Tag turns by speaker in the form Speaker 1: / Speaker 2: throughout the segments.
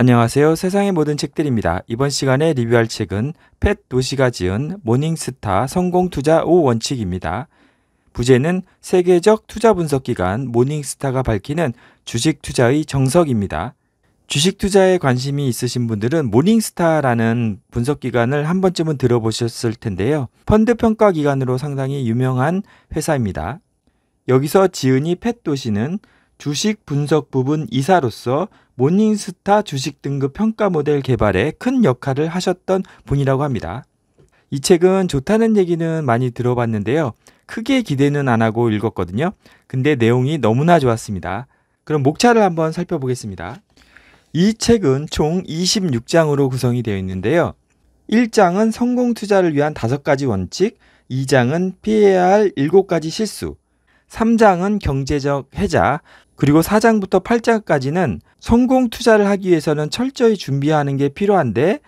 Speaker 1: 안녕하세요. 세상의 모든 책들입니다. 이번 시간에 리뷰할 책은 펫 도시가 지은 모닝스타 성공 투자 5원칙입니다. 부제는 세계적 투자 분석 기관 모닝스타가 밝히는 주식 투자의 정석입니다. 주식 투자에 관심이 있으신 분들은 모닝스타라는 분석 기관을 한 번쯤은 들어보셨을 텐데요. 펀드 평가 기관으로 상당히 유명한 회사입니다. 여기서 지은이 펫 도시는 주식 분석 부분 이사로서 모닝스타 주식 등급 평가 모델 개발에 큰 역할을 하셨던 분이라고 합니다. 이 책은 좋다는 얘기는 많이 들어봤는데요. 크게 기대는 안 하고 읽었거든요. 근데 내용이 너무나 좋았습니다. 그럼 목차를 한번 살펴보겠습니다. 이 책은 총 26장으로 구성이 되어 있는데요. 1장은 성공 투자를 위한 5가지 원칙, 2장은 피해야 할 7가지 실수, 3장은 경제적 해자, 그리고 4장부터 8장까지는 성공 투자를 하기 위해서는 철저히 준비하는 게 필요한데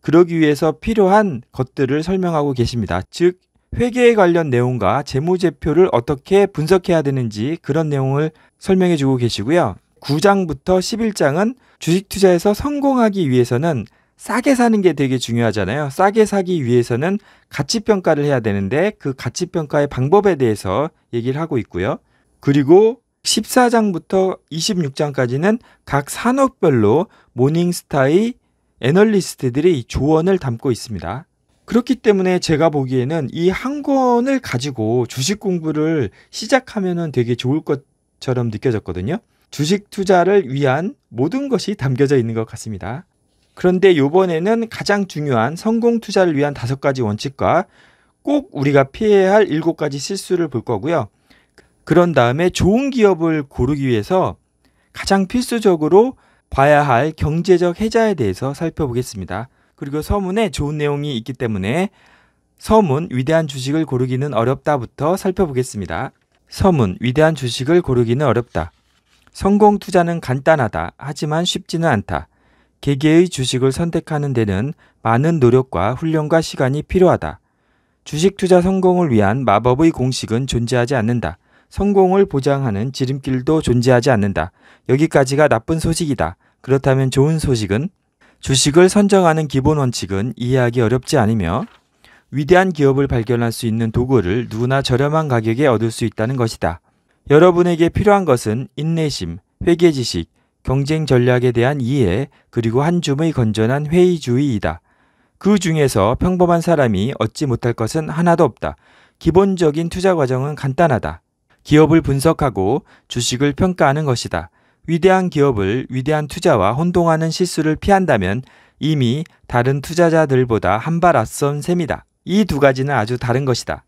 Speaker 1: 그러기 위해서 필요한 것들을 설명하고 계십니다. 즉 회계에 관련 내용과 재무제표를 어떻게 분석해야 되는지 그런 내용을 설명해 주고 계시고요. 9장부터 11장은 주식 투자에서 성공하기 위해서는 싸게 사는 게 되게 중요하잖아요. 싸게 사기 위해서는 가치 평가를 해야 되는데 그 가치 평가의 방법에 대해서 얘기를 하고 있고요. 그리고 14장부터 26장까지는 각 산업별로 모닝스타의 애널리스트들이 조언을 담고 있습니다. 그렇기 때문에 제가 보기에는 이 한 권을 가지고 주식 공부를 시작하면 되게 좋을 것처럼 느껴졌거든요. 주식 투자를 위한 모든 것이 담겨져 있는 것 같습니다. 그런데 요번에는 가장 중요한 성공 투자를 위한 다섯 가지 원칙과 꼭 우리가 피해야 할 일곱 가지 실수를 볼 거고요. 그런 다음에 좋은 기업을 고르기 위해서 가장 필수적으로 봐야 할 경제적 해자에 대해서 살펴보겠습니다. 그리고 서문에 좋은 내용이 있기 때문에 서문 위대한 주식을 고르기는 어렵다부터 살펴보겠습니다. 서문 위대한 주식을 고르기는 어렵다. 성공 투자는 간단하다. 하지만 쉽지는 않다. 개개의 주식을 선택하는 데는 많은 노력과 훈련과 시간이 필요하다. 주식 투자 성공을 위한 마법의 공식은 존재하지 않는다. 성공을 보장하는 지름길도 존재하지 않는다. 여기까지가 나쁜 소식이다. 그렇다면 좋은 소식은 주식을 선정하는 기본 원칙은 이해하기 어렵지 않으며 위대한 기업을 발견할 수 있는 도구를 누구나 저렴한 가격에 얻을 수 있다는 것이다. 여러분에게 필요한 것은 인내심, 회계 지식, 경쟁 전략에 대한 이해, 그리고 한 줌의 건전한 회의주의이다. 그 중에서 평범한 사람이 얻지 못할 것은 하나도 없다. 기본적인 투자 과정은 간단하다. 기업을 분석하고 주식을 평가하는 것이다. 위대한 기업을 위대한 투자와 혼동하는 실수를 피한다면 이미 다른 투자자들보다 한 발 앞선 셈이다. 이 두 가지는 아주 다른 것이다.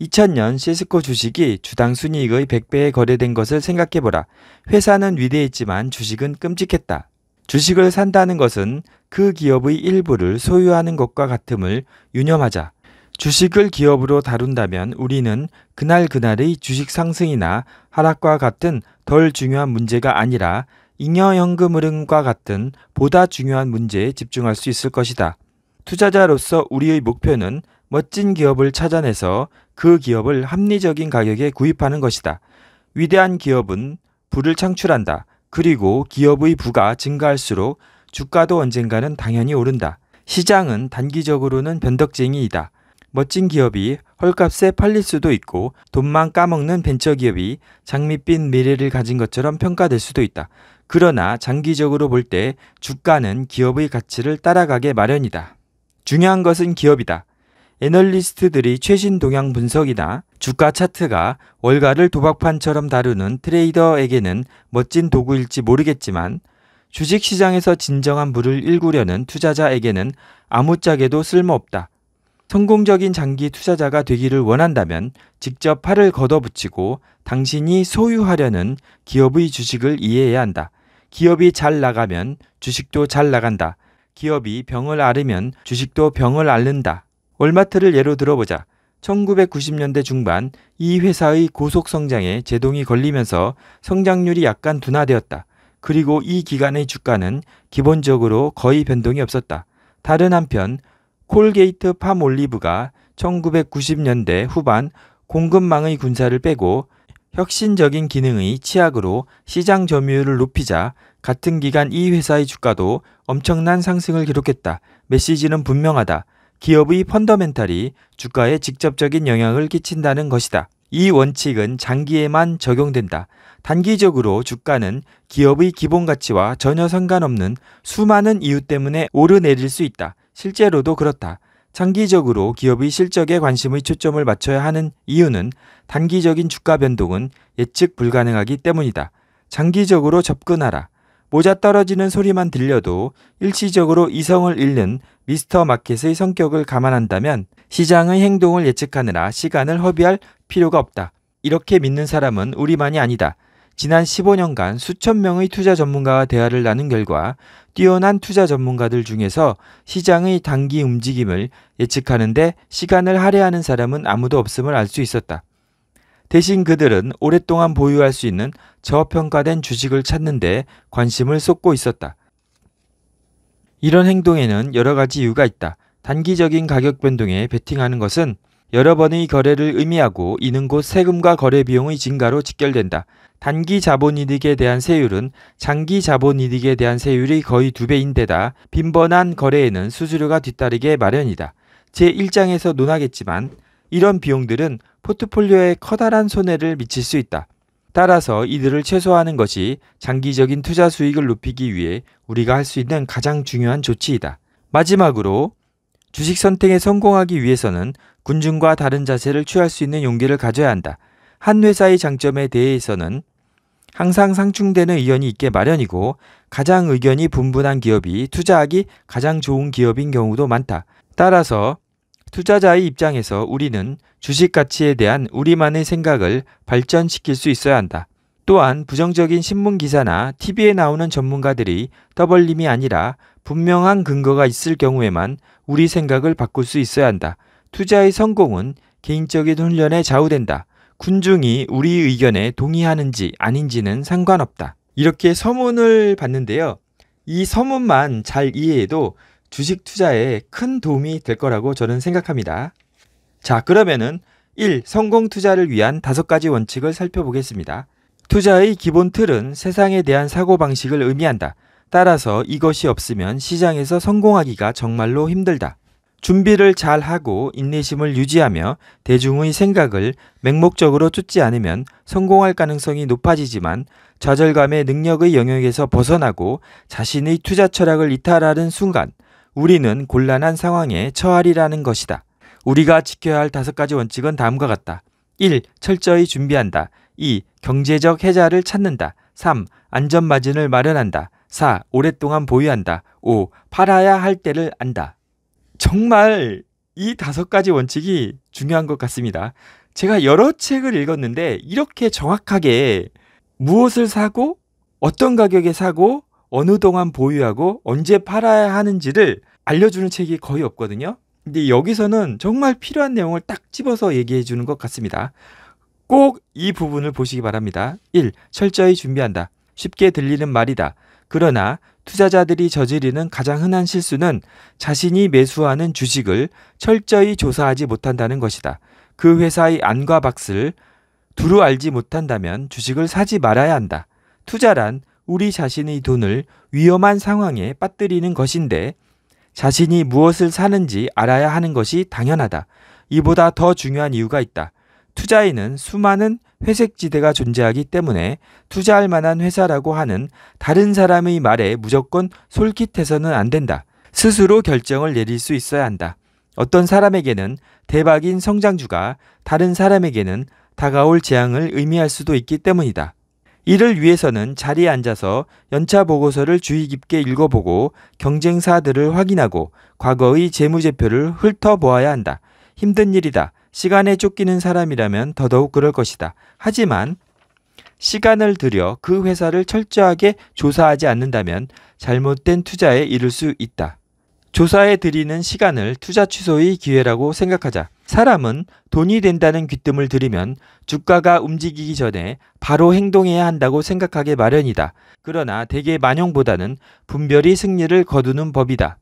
Speaker 1: 2000년 시스코 주식이 주당 순이익의 100배에 거래된 것을 생각해보라. 회사는 위대했지만 주식은 끔찍했다. 주식을 산다는 것은 그 기업의 일부를 소유하는 것과 같음을 유념하자. 주식을 기업으로 다룬다면 우리는 그날그날의 주식 상승이나 하락과 같은 덜 중요한 문제가 아니라 잉여연금 흐름과 같은 보다 중요한 문제에 집중할 수 있을 것이다. 투자자로서 우리의 목표는 멋진 기업을 찾아내서 그 기업을 합리적인 가격에 구입하는 것이다. 위대한 기업은 부를 창출한다. 그리고 기업의 부가 증가할수록 주가도 언젠가는 당연히 오른다. 시장은 단기적으로는 변덕쟁이이다. 멋진 기업이 헐값에 팔릴 수도 있고 돈만 까먹는 벤처기업이 장밋빛 미래를 가진 것처럼 평가될 수도 있다. 그러나 장기적으로 볼 때 주가는 기업의 가치를 따라가게 마련이다. 중요한 것은 기업이다. 애널리스트들이 최신 동향 분석이나 주가 차트가 월가를 도박판처럼 다루는 트레이더에게는 멋진 도구일지 모르겠지만 주식시장에서 진정한 물을 일구려는 투자자에게는 아무짝에도 쓸모없다. 성공적인 장기 투자자가 되기를 원한다면 직접 팔을 걷어붙이고 당신이 소유하려는 기업의 주식을 이해해야 한다. 기업이 잘 나가면 주식도 잘 나간다. 기업이 병을 앓으면 주식도 병을 앓는다. 월마트를 예로 들어보자. 1990년대 중반 이 회사의 고속성장에 제동이 걸리면서 성장률이 약간 둔화되었다. 그리고 이 기간의 주가는 기본적으로 거의 변동이 없었다. 다른 한편 콜게이트 팜올리브가 1990년대 후반 공급망의 군사를 빼고 혁신적인 기능의 치약으로 시장 점유율을 높이자 같은 기간 이 회사의 주가도 엄청난 상승을 기록했다. 메시지는 분명하다. 기업의 펀더멘탈이 주가에 직접적인 영향을 끼친다는 것이다. 이 원칙은 장기에만 적용된다. 단기적으로 주가는 기업의 기본 가치와 전혀 상관없는 수많은 이유 때문에 오르내릴 수 있다. 실제로도 그렇다. 장기적으로 기업이 실적에 관심의 초점을 맞춰야 하는 이유는 단기적인 주가 변동은 예측 불가능하기 때문이다. 장기적으로 접근하라. 모자 떨어지는 소리만 들려도 일시적으로 이성을 잃는 미스터 마켓의 성격을 감안한다면 시장의 행동을 예측하느라 시간을 허비할 필요가 없다. 이렇게 믿는 사람은 우리만이 아니다. 지난 15년간 수천 명의 투자 전문가와 대화를 나눈 결과 뛰어난 투자 전문가들 중에서 시장의 단기 움직임을 예측하는데 시간을 할애하는 사람은 아무도 없음을 알 수 있었다. 대신 그들은 오랫동안 보유할 수 있는 저평가된 주식을 찾는데 관심을 쏟고 있었다. 이런 행동에는 여러 가지 이유가 있다. 단기적인 가격 변동에 베팅하는 것은 여러 번의 거래를 의미하고 이는 곧 세금과 거래 비용의 증가로 직결된다. 단기 자본이득에 대한 세율은 장기 자본이득에 대한 세율이 거의 두 배인데다 빈번한 거래에는 수수료가 뒤따르게 마련이다. 제1장에서 논하겠지만 이런 비용들은 포트폴리오에 커다란 손해를 미칠 수 있다. 따라서 이들을 최소화하는 것이 장기적인 투자 수익을 높이기 위해 우리가 할 수 있는 가장 중요한 조치이다. 마지막으로 주식 선택에 성공하기 위해서는 군중과 다른 자세를 취할 수 있는 용기를 가져야 한다. 한 회사의 장점에 대해서는 항상 상충되는 의견이 있게 마련이고 가장 의견이 분분한 기업이 투자하기 가장 좋은 기업인 경우도 많다. 따라서 투자자의 입장에서 우리는 주식 가치에 대한 우리만의 생각을 발전시킬 수 있어야 한다. 또한 부정적인 신문 기사나 TV에 나오는 전문가들이 떠벌림이 아니라 분명한 근거가 있을 경우에만 우리 생각을 바꿀 수 있어야 한다. 투자의 성공은 개인적인 훈련에 좌우된다. 군중이 우리 의견에 동의하는지 아닌지는 상관없다. 이렇게 서문을 봤는데요. 이 서문만 잘 이해해도 주식 투자에 큰 도움이 될 거라고 저는 생각합니다. 자, 그러면은 1. 성공 투자를 위한 다섯 가지 원칙을 살펴보겠습니다. 투자의 기본 틀은 세상에 대한 사고방식을 의미한다. 따라서 이것이 없으면 시장에서 성공하기가 정말로 힘들다. 준비를 잘 하고 인내심을 유지하며 대중의 생각을 맹목적으로 쫓지 않으면 성공할 가능성이 높아지지만 좌절감의 능력의 영역에서 벗어나고 자신의 투자 철학을 이탈하는 순간 우리는 곤란한 상황에 처하리라는 것이다. 우리가 지켜야 할 다섯 가지 원칙은 다음과 같다. 1. 철저히 준비한다. 2. 경제적 해자를 찾는다. 3. 안전마진을 마련한다. 4. 오랫동안 보유한다. 5. 팔아야 할 때를 안다. 정말 이 다섯 가지 원칙이 중요한 것 같습니다. 제가 여러 책을 읽었는데 이렇게 정확하게 무엇을 사고 어떤 가격에 사고 어느 동안 보유하고 언제 팔아야 하는지를 알려주는 책이 거의 없거든요. 근데 여기서는 정말 필요한 내용을 딱 집어서 얘기해 주는 것 같습니다. 꼭 이 부분을 보시기 바랍니다. 1. 철저히 준비한다. 쉽게 들리는 말이다. 그러나 투자자들이 저지르는 가장 흔한 실수는 자신이 매수하는 주식을 철저히 조사하지 못한다는 것이다. 그 회사의 안과 박스를 두루 알지 못한다면 주식을 사지 말아야 한다. 투자란 우리 자신의 돈을 위험한 상황에 빠뜨리는 것인데 자신이 무엇을 사는지 알아야 하는 것이 당연하다. 이보다 더 중요한 이유가 있다. 투자인은 수많은 회색 지대가 존재하기 때문에 투자할 만한 회사라고 하는 다른 사람의 말에 무조건 솔깃해서는 안 된다. 스스로 결정을 내릴 수 있어야 한다. 어떤 사람에게는 대박인 성장주가 다른 사람에게는 다가올 재앙을 의미할 수도 있기 때문이다. 이를 위해서는 자리에 앉아서 연차 보고서를 주의 깊게 읽어보고 경쟁사들을 확인하고 과거의 재무제표를 훑어보아야 한다. 힘든 일이다. 시간에 쫓기는 사람이라면 더더욱 그럴 것이다. 하지만 시간을 들여 그 회사를 철저하게 조사하지 않는다면 잘못된 투자에 이를 수 있다. 조사에 들이는 시간을 투자 취소의 기회라고 생각하자. 사람은 돈이 된다는 귀뜸을 들이면 주가가 움직이기 전에 바로 행동해야 한다고 생각하게 마련이다. 그러나 대개 만용보다는 분별이 승리를 거두는 법이다.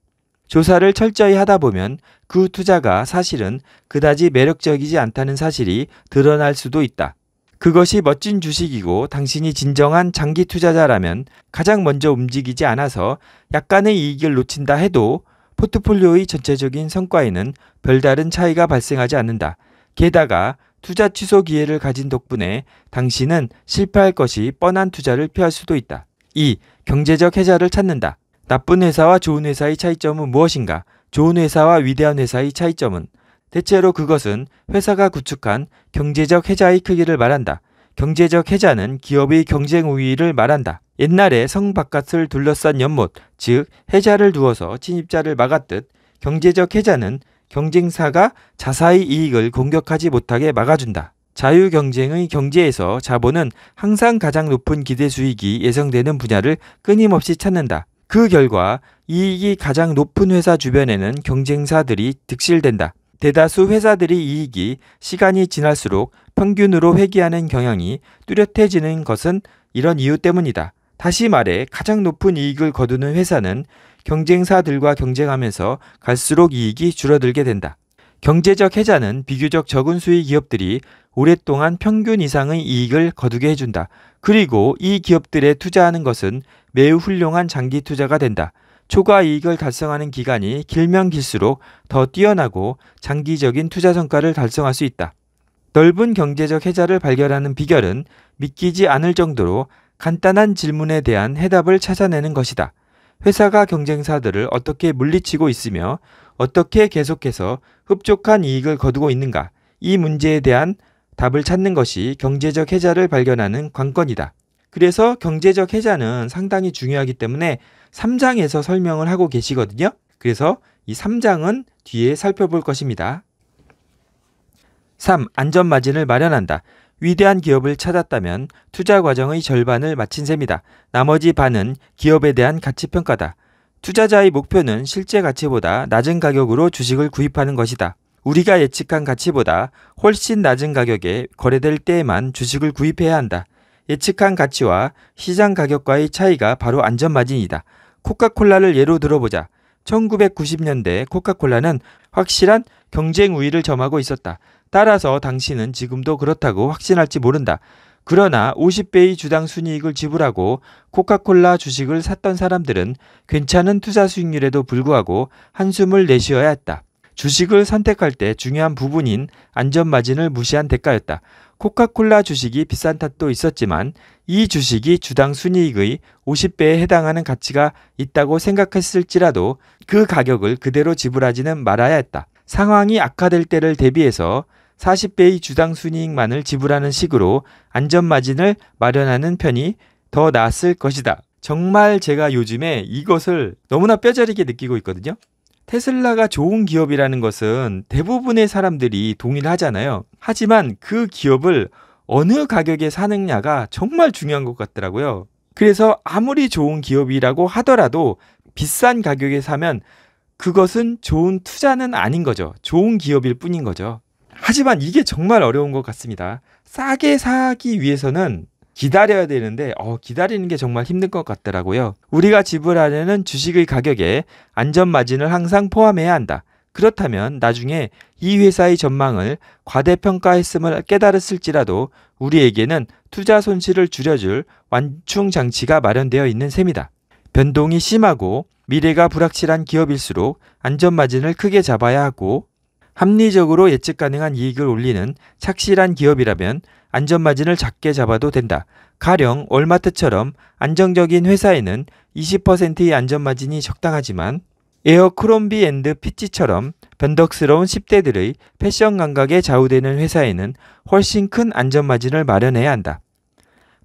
Speaker 1: 조사를 철저히 하다 보면 그 투자가 사실은 그다지 매력적이지 않다는 사실이 드러날 수도 있다. 그것이 멋진 주식이고 당신이 진정한 장기 투자자라면 가장 먼저 움직이지 않아서 약간의 이익을 놓친다 해도 포트폴리오의 전체적인 성과에는 별다른 차이가 발생하지 않는다. 게다가 투자 취소 기회를 가진 덕분에 당신은 실패할 것이 뻔한 투자를 피할 수도 있다. 2. 경제적 해자를 찾는다. 나쁜 회사와 좋은 회사의 차이점은 무엇인가? 좋은 회사와 위대한 회사의 차이점은? 대체로 그것은 회사가 구축한 경제적 해자의 크기를 말한다. 경제적 해자는 기업의 경쟁 우위를 말한다. 옛날에 성 바깥을 둘러싼 연못, 즉 해자를 두어서 침입자를 막았듯 경제적 해자는 경쟁사가 자사의 이익을 공격하지 못하게 막아준다. 자유 경쟁의 경제에서 자본은 항상 가장 높은 기대 수익이 예상되는 분야를 끊임없이 찾는다. 그 결과 이익이 가장 높은 회사 주변에는 경쟁사들이 득실된다. 대다수 회사들이 이익이 시간이 지날수록 평균으로 회귀하는 경향이 뚜렷해지는 것은 이런 이유 때문이다. 다시 말해 가장 높은 이익을 거두는 회사는 경쟁사들과 경쟁하면서 갈수록 이익이 줄어들게 된다. 경제적 해자는 비교적 적은 수의 기업들이 오랫동안 평균 이상의 이익을 거두게 해준다. 그리고 이 기업들에 투자하는 것은 매우 훌륭한 장기 투자가 된다. 초과 이익을 달성하는 기간이 길면 길수록 더 뛰어나고 장기적인 투자 성과를 달성할 수 있다. 넓은 경제적 해자를 발견하는 비결은 믿기지 않을 정도로 간단한 질문에 대한 해답을 찾아내는 것이다. 회사가 경쟁사들을 어떻게 물리치고 있으며 어떻게 계속해서 흡족한 이익을 거두고 있는가 이 문제에 대한 답을 찾는 것이 경제적 해자를 발견하는 관건이다. 그래서 경제적 해자는 상당히 중요하기 때문에 3장에서 설명을 하고 계시거든요. 그래서 이 3장은 뒤에 살펴볼 것입니다. 3. 안전마진을 마련한다. 위대한 기업을 찾았다면 투자 과정의 절반을 마친 셈이다. 나머지 반은 기업에 대한 가치평가다. 투자자의 목표는 실제 가치보다 낮은 가격으로 주식을 구입하는 것이다. 우리가 예측한 가치보다 훨씬 낮은 가격에 거래될 때에만 주식을 구입해야 한다. 예측한 가치와 시장 가격과의 차이가 바로 안전마진이다. 코카콜라를 예로 들어보자. 1990년대 코카콜라는 확실한 경쟁 우위를 점하고 있었다. 따라서 당신은 지금도 그렇다고 확신할지 모른다. 그러나 50배의 주당 순이익을 지불하고 코카콜라 주식을 샀던 사람들은 괜찮은 투자 수익률에도 불구하고 한숨을 내쉬어야 했다. 주식을 선택할 때 중요한 부분인 안전마진을 무시한 대가였다. 코카콜라 주식이 비싼 탓도 있었지만 이 주식이 주당 순이익의 50배에 해당하는 가치가 있다고 생각했을지라도 그 가격을 그대로 지불하지는 말아야 했다. 상황이 악화될 때를 대비해서 40배의 주당 순이익만을 지불하는 식으로 안전마진을 마련하는 편이 더 낫을 것이다. 정말 제가 요즘에 이것을 너무나 뼈저리게 느끼고 있거든요. 테슬라가 좋은 기업이라는 것은 대부분의 사람들이 동의를 하잖아요. 하지만 그 기업을 어느 가격에 사느냐가 정말 중요한 것 같더라고요. 그래서 아무리 좋은 기업이라고 하더라도 비싼 가격에 사면 그것은 좋은 투자는 아닌 거죠. 좋은 기업일 뿐인 거죠. 하지만 이게 정말 어려운 것 같습니다. 싸게 사기 위해서는 기다려야 되는데 어, 기다리는 게 정말 힘든 것 같더라고요. 우리가 지불하려는 주식의 가격에 안전 마진을 항상 포함해야 한다. 그렇다면 나중에 이 회사의 전망을 과대평가했음을 깨달았을지라도 우리에게는 투자 손실을 줄여줄 완충 장치가 마련되어 있는 셈이다. 변동이 심하고 미래가 불확실한 기업일수록 안전 마진을 크게 잡아야 하고 합리적으로 예측 가능한 이익을 올리는 착실한 기업이라면 안전마진을 작게 잡아도 된다. 가령 월마트처럼 안정적인 회사에는 20%의 안전마진이 적당하지만 에어크롬비 앤드 피치처럼 변덕스러운 10대들의 패션 감각에 좌우되는 회사에는 훨씬 큰 안전마진을 마련해야 한다.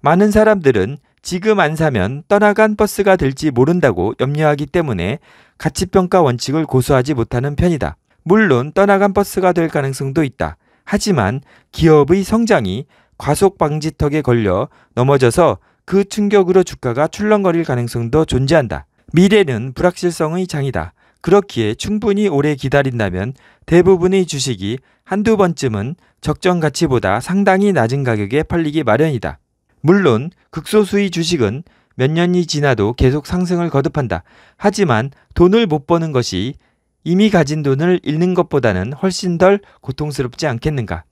Speaker 1: 많은 사람들은 지금 안 사면 떠나간 버스가 될지 모른다고 염려하기 때문에 가치평가 원칙을 고수하지 못하는 편이다. 물론 떠나간 버스가 될 가능성도 있다. 하지만 기업의 성장이 과속 방지턱에 걸려 넘어져서 그 충격으로 주가가 출렁거릴 가능성도 존재한다. 미래는 불확실성의 장이다. 그렇기에 충분히 오래 기다린다면 대부분의 주식이 한두 번쯤은 적정 가치보다 상당히 낮은 가격에 팔리기 마련이다. 물론 극소수의 주식은 몇 년이 지나도 계속 상승을 거듭한다. 하지만 돈을 못 버는 것이 이미 가진 돈을 잃는 것보다는 훨씬 덜 고통스럽지 않겠는가.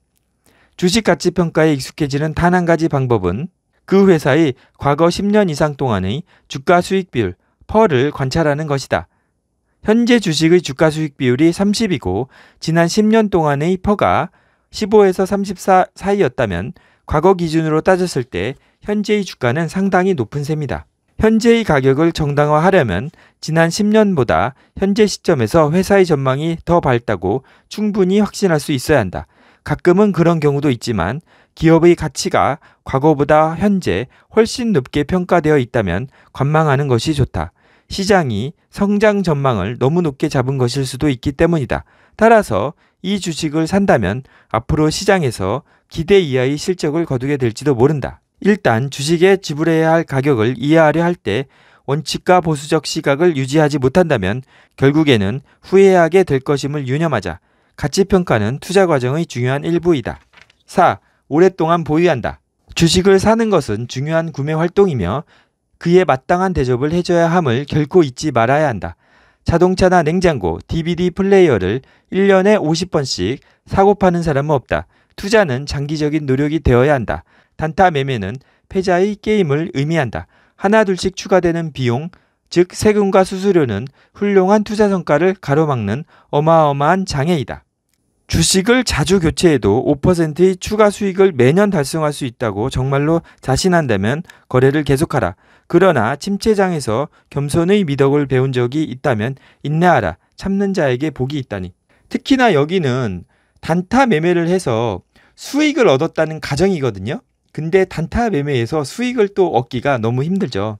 Speaker 1: 주식 가치 평가에 익숙해지는 단 한 가지 방법은 그 회사의 과거 10년 이상 동안의 주가 수익 비율, 펄을 관찰하는 것이다. 현재 주식의 주가 수익 비율이 30이고 지난 10년 동안의 퍼가 15에서 34 사이였다면 과거 기준으로 따졌을 때 현재의 주가는 상당히 높은 셈이다. 현재의 가격을 정당화하려면 지난 10년보다 현재 시점에서 회사의 전망이 더 밝다고 충분히 확신할 수 있어야 한다. 가끔은 그런 경우도 있지만 기업의 가치가 과거보다 현재 훨씬 높게 평가되어 있다면 관망하는 것이 좋다. 시장이 성장 전망을 너무 높게 잡은 것일 수도 있기 때문이다. 따라서 이 주식을 산다면 앞으로 시장에서 기대 이하의 실적을 거두게 될지도 모른다. 일단 주식에 지불해야 할 가격을 이해하려 할 때 원칙과 보수적 시각을 유지하지 못한다면 결국에는 후회하게 될 것임을 유념하자. 가치평가는 투자 과정의 중요한 일부이다. 4. 오랫동안 보유한다. 주식을 사는 것은 중요한 구매 활동이며 그에 마땅한 대접을 해줘야 함을 결코 잊지 말아야 한다. 자동차나 냉장고, DVD 플레이어를 1년에 50번씩 사고 파는 사람은 없다. 투자는 장기적인 노력이 되어야 한다. 단타 매매는 패자의 게임을 의미한다. 하나 둘씩 추가되는 비용, 즉 세금과 수수료는 훌륭한 투자 성과를 가로막는 어마어마한 장애이다. 주식을 자주 교체해도 5%의 추가 수익을 매년 달성할 수 있다고 정말로 자신한다면 거래를 계속하라. 그러나 침체장에서 겸손의 미덕을 배운 적이 있다면 인내하라. 참는 자에게 복이 있다니. 특히나 여기는 단타 매매를 해서 수익을 얻었다는 가정이거든요. 근데 단타 매매에서 수익을 또 얻기가 너무 힘들죠.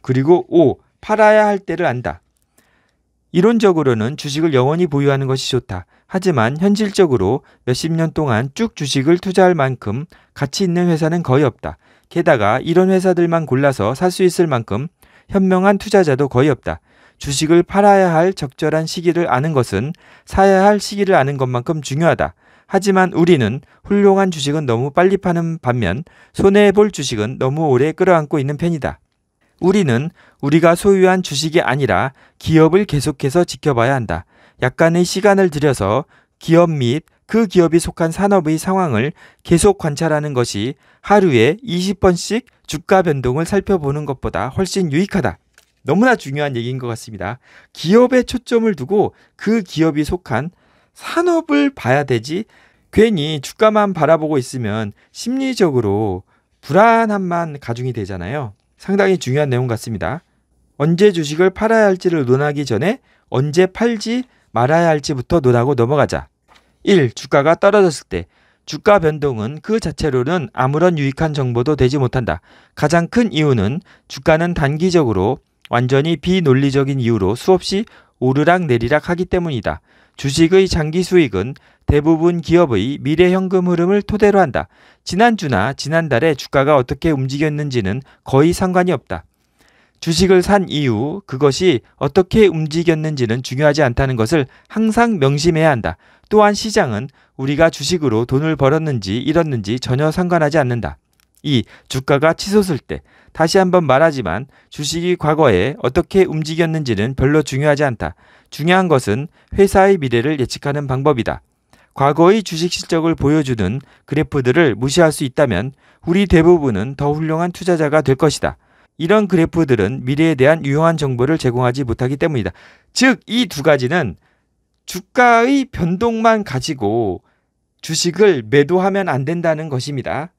Speaker 1: 그리고 5. 팔아야 할 때를 안다. 이론적으로는 주식을 영원히 보유하는 것이 좋다. 하지만 현실적으로 몇십 년 동안 쭉 주식을 투자할 만큼 가치 있는 회사는 거의 없다. 게다가 이런 회사들만 골라서 살 수 있을 만큼 현명한 투자자도 거의 없다. 주식을 팔아야 할 적절한 시기를 아는 것은 사야 할 시기를 아는 것만큼 중요하다. 하지만 우리는 훌륭한 주식은 너무 빨리 파는 반면 손해볼 주식은 너무 오래 끌어안고 있는 편이다. 우리는 우리가 소유한 주식이 아니라 기업을 계속해서 지켜봐야 한다. 약간의 시간을 들여서 기업 및 그 기업이 속한 산업의 상황을 계속 관찰하는 것이 하루에 20번씩 주가 변동을 살펴보는 것보다 훨씬 유익하다. 너무나 중요한 얘기인 것 같습니다. 기업에 초점을 두고 그 기업이 속한 산업을 봐야 되지 괜히 주가만 바라보고 있으면 심리적으로 불안함만 가중이 되잖아요. 상당히 중요한 내용 같습니다. 언제 주식을 팔아야 할지를 논하기 전에 언제 팔지 말아야 할지부터 논하고 넘어가자. 1. 주가가 떨어졌을 때 주가 변동은 그 자체로는 아무런 유익한 정보도 되지 못한다. 가장 큰 이유는 주가는 단기적으로 완전히 비논리적인 이유로 수없이 오르락 내리락 하기 때문이다. 주식의 장기 수익은 대부분 기업의 미래 현금 흐름을 토대로 한다. 지난주나 지난달에 주가가 어떻게 움직였는지는 거의 상관이 없다. 주식을 산 이후 그것이 어떻게 움직였는지는 중요하지 않다는 것을 항상 명심해야 한다. 또한 시장은 우리가 주식으로 돈을 벌었는지 잃었는지 전혀 상관하지 않는다. 이 주가가 치솟을 때 다시 한번 말하지만 주식이 과거에 어떻게 움직였는지는 별로 중요하지 않다. 중요한 것은 회사의 미래를 예측하는 방법이다. 과거의 주식 실적을 보여주는 그래프들을 무시할 수 있다면 우리 대부분은 더 훌륭한 투자자가 될 것이다. 이런 그래프들은 미래에 대한 유용한 정보를 제공하지 못하기 때문이다. 즉, 이 두 가지는 주가의 변동만 가지고 주식을 매도하면 안 된다는 것입니다.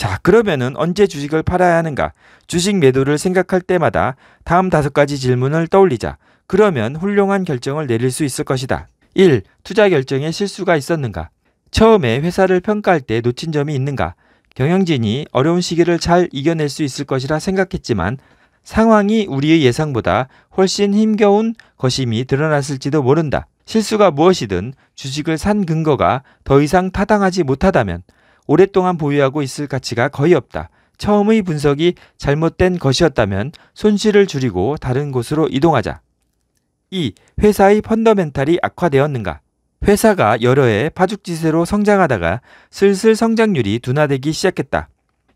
Speaker 1: 자, 그러면은 언제 주식을 팔아야 하는가? 주식 매도를 생각할 때마다 다음 다섯 가지 질문을 떠올리자. 그러면 훌륭한 결정을 내릴 수 있을 것이다. 1. 투자 결정에 실수가 있었는가? 처음에 회사를 평가할 때 놓친 점이 있는가? 경영진이 어려운 시기를 잘 이겨낼 수 있을 것이라 생각했지만 상황이 우리의 예상보다 훨씬 힘겨운 것임이 드러났을지도 모른다. 실수가 무엇이든 주식을 산 근거가 더 이상 타당하지 못하다면 오랫동안 보유하고 있을 가치가 거의 없다. 처음의 분석이 잘못된 것이었다면 손실을 줄이고 다른 곳으로 이동하자. 2. 회사의 펀더멘탈이 악화되었는가? 회사가 여러 해 파죽지세로 성장하다가 슬슬 성장률이 둔화되기 시작했다.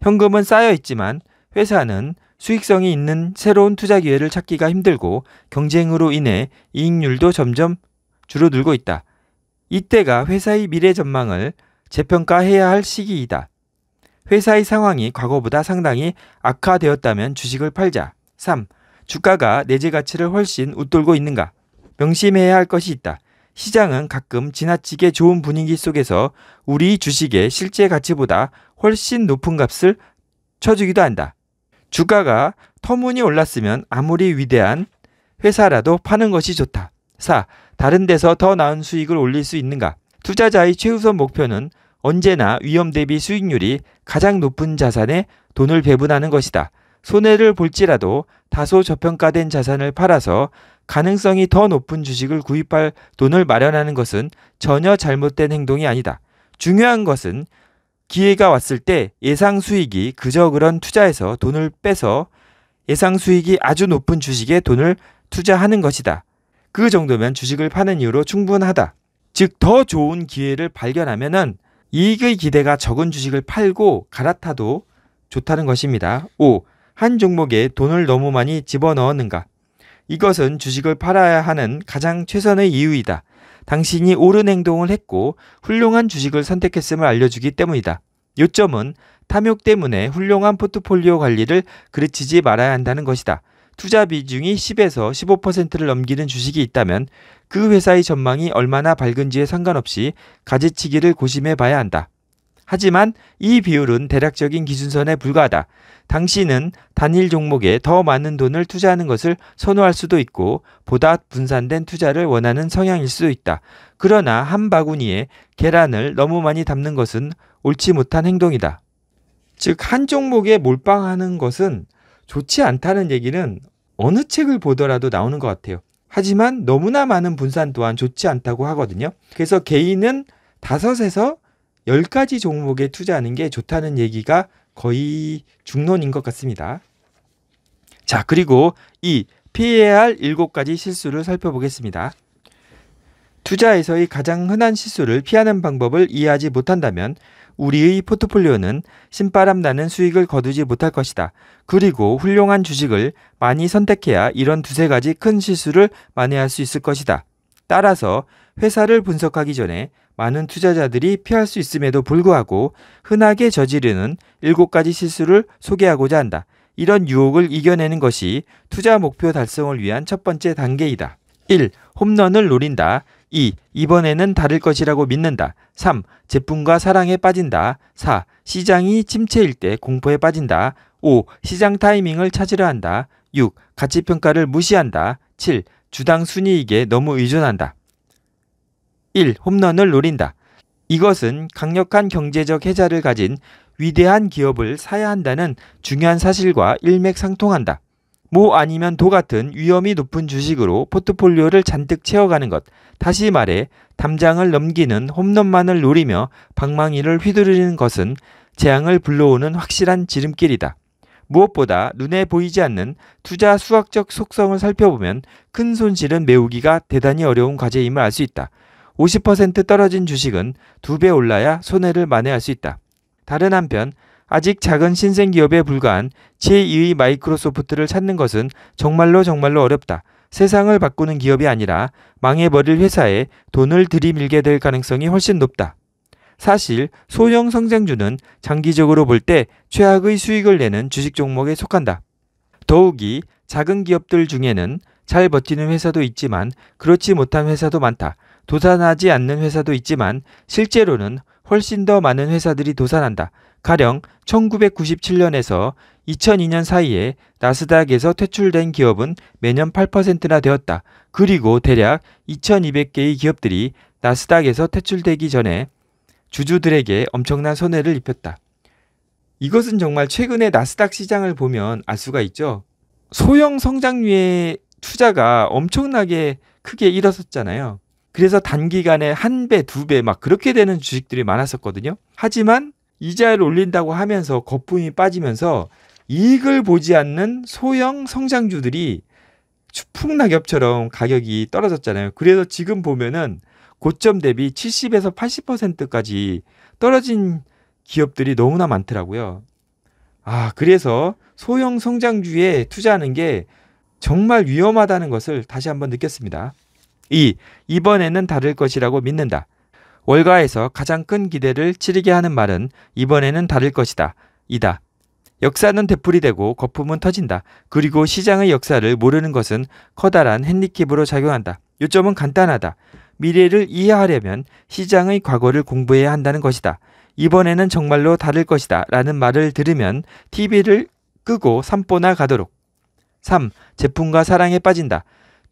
Speaker 1: 현금은 쌓여 있지만 회사는 수익성이 있는 새로운 투자 기회를 찾기가 힘들고 경쟁으로 인해 이익률도 점점 줄어들고 있다. 이때가 회사의 미래 전망을 재평가해야 할 시기이다. 회사의 상황이 과거보다 상당히 악화되었다면 주식을 팔자. 3. 주가가 내재 가치를 훨씬 웃돌고 있는가? 명심해야 할 것이 있다. 시장은 가끔 지나치게 좋은 분위기 속에서 우리 주식의 실제 가치보다 훨씬 높은 값을 쳐주기도 한다. 주가가 터무니 올랐으면 아무리 위대한 회사라도 파는 것이 좋다. 4. 다른 데서 더 나은 수익을 올릴 수 있는가? 투자자의 최우선 목표는 언제나 위험 대비 수익률이 가장 높은 자산에 돈을 배분하는 것이다. 손해를 볼지라도 다소 저평가된 자산을 팔아서 가능성이 더 높은 주식을 구입할 돈을 마련하는 것은 전혀 잘못된 행동이 아니다. 중요한 것은 기회가 왔을 때 예상 수익이 그저 그런 투자에서 돈을 빼서 예상 수익이 아주 높은 주식에 돈을 투자하는 것이다. 그 정도면 주식을 파는 이유로 충분하다. 즉, 더 좋은 기회를 발견하면은 이익의 기대가 적은 주식을 팔고 갈아타도 좋다는 것입니다. 5. 한 종목에 돈을 너무 많이 집어넣었는가? 이것은 주식을 팔아야 하는 가장 최선의 이유이다. 당신이 옳은 행동을 했고 훌륭한 주식을 선택했음을 알려주기 때문이다. 요점은 탐욕 때문에 훌륭한 포트폴리오 관리를 그르치지 말아야 한다는 것이다. 투자 비중이 10에서 15%를 넘기는 주식이 있다면 그 회사의 전망이 얼마나 밝은지에 상관없이 가지치기를 고심해 봐야 한다. 하지만 이 비율은 대략적인 기준선에 불과하다. 당신은 단일 종목에 더 많은 돈을 투자하는 것을 선호할 수도 있고 보다 분산된 투자를 원하는 성향일 수도 있다. 그러나 한 바구니에 계란을 너무 많이 담는 것은 옳지 못한 행동이다. 즉, 한 종목에 몰빵하는 것은 좋지 않다는 얘기는 어느 책을 보더라도 나오는 것 같아요. 하지만 너무나 많은 분산 또한 좋지 않다고 하거든요. 그래서 개인은 다섯에서 열가지 종목에 투자하는 게 좋다는 얘기가 거의 중론인 것 같습니다. 자, 그리고 이 PAR 7가지 실수를 살펴보겠습니다. 투자에서의 가장 흔한 실수를 피하는 방법을 이해하지 못한다면 우리의 포트폴리오는 신바람 나는 수익을 거두지 못할 것이다. 그리고 훌륭한 주식을 많이 선택해야 이런 두세 가지 큰 실수를 만회할 수 있을 것이다. 따라서 회사를 분석하기 전에 많은 투자자들이 피할 수 있음에도 불구하고 흔하게 저지르는 7가지 실수를 소개하고자 한다. 이런 유혹을 이겨내는 것이 투자 목표 달성을 위한 첫 번째 단계이다. 1. 홈런을 노린다. 2. 이번에는 다를 것이라고 믿는다. 3. 제품과 사랑에 빠진다. 4. 시장이 침체일 때 공포에 빠진다. 5. 시장 타이밍을 찾으려 한다. 6. 가치평가를 무시한다. 7. 주당 순이익에 너무 의존한다. 1. 홈런을 노린다. 이것은 강력한 경제적 해자를 가진 위대한 기업을 사야 한다는 중요한 사실과 일맥상통한다. 모 아니면 도 같은 위험이 높은 주식으로 포트폴리오를 잔뜩 채워가는 것. 다시 말해 담장을 넘기는 홈런만을 노리며 방망이를 휘두르는 것은 재앙을 불러오는 확실한 지름길이다. 무엇보다 눈에 보이지 않는 투자 수학적 속성을 살펴보면 큰 손실은 메우기가 대단히 어려운 과제임을 알 수 있다. 50% 떨어진 주식은 두 배 올라야 손해를 만회할 수 있다. 다른 한편 아직 작은 신생 기업에 불과한 제2의 마이크로소프트를 찾는 것은 정말로 정말로 어렵다. 세상을 바꾸는 기업이 아니라 망해버릴 회사에 돈을 들이밀게 될 가능성이 훨씬 높다. 사실 소형 성장주는 장기적으로 볼 때 최악의 수익을 내는 주식 종목에 속한다. 더욱이 작은 기업들 중에는 잘 버티는 회사도 있지만 그렇지 못한 회사도 많다. 도산하지 않는 회사도 있지만 실제로는 훨씬 더 많은 회사들이 도산한다. 가령 1997년에서 2002년 사이에 나스닥에서 퇴출된 기업은 매년 8%나 되었다. 그리고 대략 2200개의 기업들이 나스닥에서 퇴출되기 전에 주주들에게 엄청난 손해를 입혔다. 이것은 정말 최근의 나스닥 시장을 보면 알 수가 있죠. 소형 성장률의 투자가 엄청나게 크게 일어섰잖아요. 그래서 단기간에 한 배, 두 배 막 그렇게 되는 주식들이 많았었거든요. 하지만 이자를 올린다고 하면서 거품이 빠지면서 이익을 보지 않는 소형 성장주들이 추풍낙엽처럼 가격이 떨어졌잖아요. 그래서 지금 보면은 고점 대비 70에서 80%까지 떨어진 기업들이 너무나 많더라고요. 아, 그래서 소형 성장주에 투자하는 게 정말 위험하다는 것을 다시 한번 느꼈습니다. 2. 이번에는 다를 것이라고 믿는다. 월가에서 가장 큰 기대를 치르게 하는 말은 이번에는 다를 것이다. 이다. 역사는 되풀이 되고 거품은 터진다. 그리고 시장의 역사를 모르는 것은 커다란 핸디캡으로 작용한다. 요점은 간단하다. 미래를 이해하려면 시장의 과거를 공부해야 한다는 것이다. 이번에는 정말로 다를 것이다. 라는 말을 들으면 TV를 끄고 산보나 가도록. 3. 제품과 사랑에 빠진다.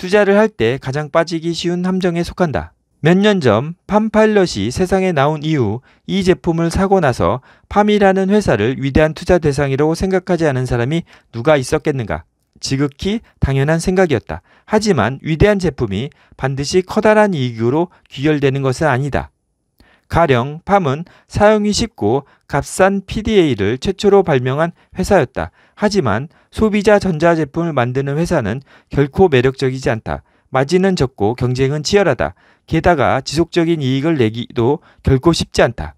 Speaker 1: 투자를 할 때 가장 빠지기 쉬운 함정에 속한다. 몇 년 전 팜파일럿이 세상에 나온 이후 이 제품을 사고 나서 팜이라는 회사를 위대한 투자 대상이라고 생각하지 않은 사람이 누가 있었겠는가? 지극히 당연한 생각이었다. 하지만 위대한 제품이 반드시 커다란 이익으로 귀결되는 것은 아니다. 가령 팜은 사용이 쉽고 값싼 PDA를 최초로 발명한 회사였다. 하지만 소비자 전자제품을 만드는 회사는 결코 매력적이지 않다. 마진은 적고 경쟁은 치열하다. 게다가 지속적인 이익을 내기도 결코 쉽지 않다.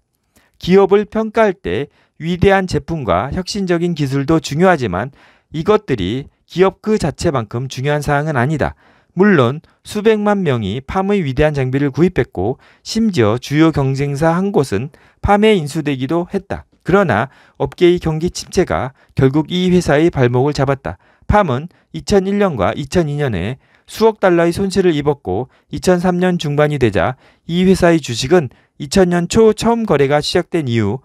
Speaker 1: 기업을 평가할 때 위대한 제품과 혁신적인 기술도 중요하지만 이것들이 기업 그 자체만큼 중요한 사항은 아니다. 물론 수백만 명이 팜의 위대한 장비를 구입했고 심지어 주요 경쟁사 한 곳은 팜에 인수되기도 했다. 그러나 업계의 경기 침체가 결국 이 회사의 발목을 잡았다. 팜은 2001년과 2002년에 수억 달러의 손실을 입었고 2003년 중반이 되자 이 회사의 주식은 2000년 초 처음 거래가 시작된 이후